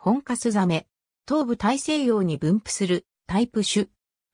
本カスザメ。東部大西洋に分布するタイプ種。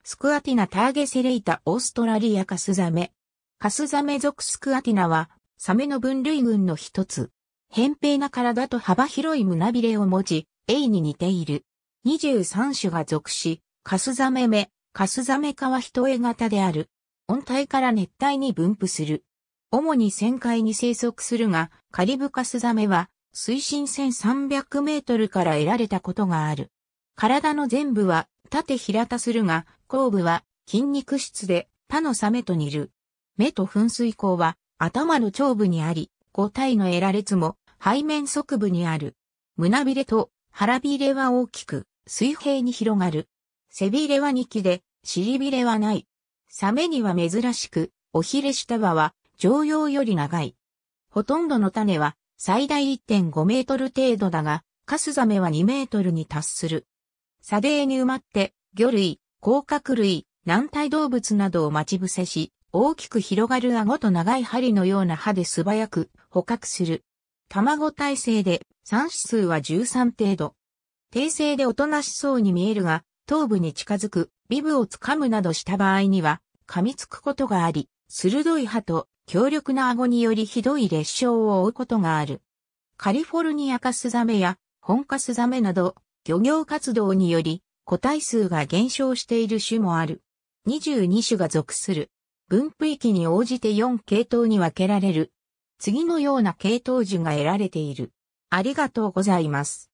スクアティナターゲセレイタオーストラリアカスザメ。カスザメ属スクアティナはサメの分類群の一つ。扁平な体と幅広い胸びれを持ち、エイに似ている。23種が属し、カスザメ目、カスザメ科は人絵型である。温帯から熱帯に分布する。主に旋回に生息するが、カリブカスザメは水深1300メートルから得られたことがある。体の全部は縦平たするが、後部は筋肉質で他のサメと似る。目と噴水口は頭の頂部にあり、五体の得られつも背面側部にある。胸びれと腹びれは大きく水平に広がる。背びれは2機で、尻びれはない。サメには珍しく、おひれ下場は常用より長い。ほとんどの種は最大1.5メートル程度だが、カスザメは2メートルに達する。砂泥に埋まって、魚類、甲殻類、軟体動物などを待ち伏せし、大きく広がる顎と長い針のような歯で素早く捕獲する。卵体制で産子数は13程度。定性でおとなしそうに見えるが、頭部に近づく、ビブをつかむなどした場合には、噛みつくことがあり、鋭い歯と強力な顎によりひどい裂傷を負うことがある。カリフォルニアカスザメや本カスザメなど漁業活動により個体数が減少している種もある。22種が属する。分布域に応じて4系統に分けられる。次のような系統樹が得られている。ありがとうございます。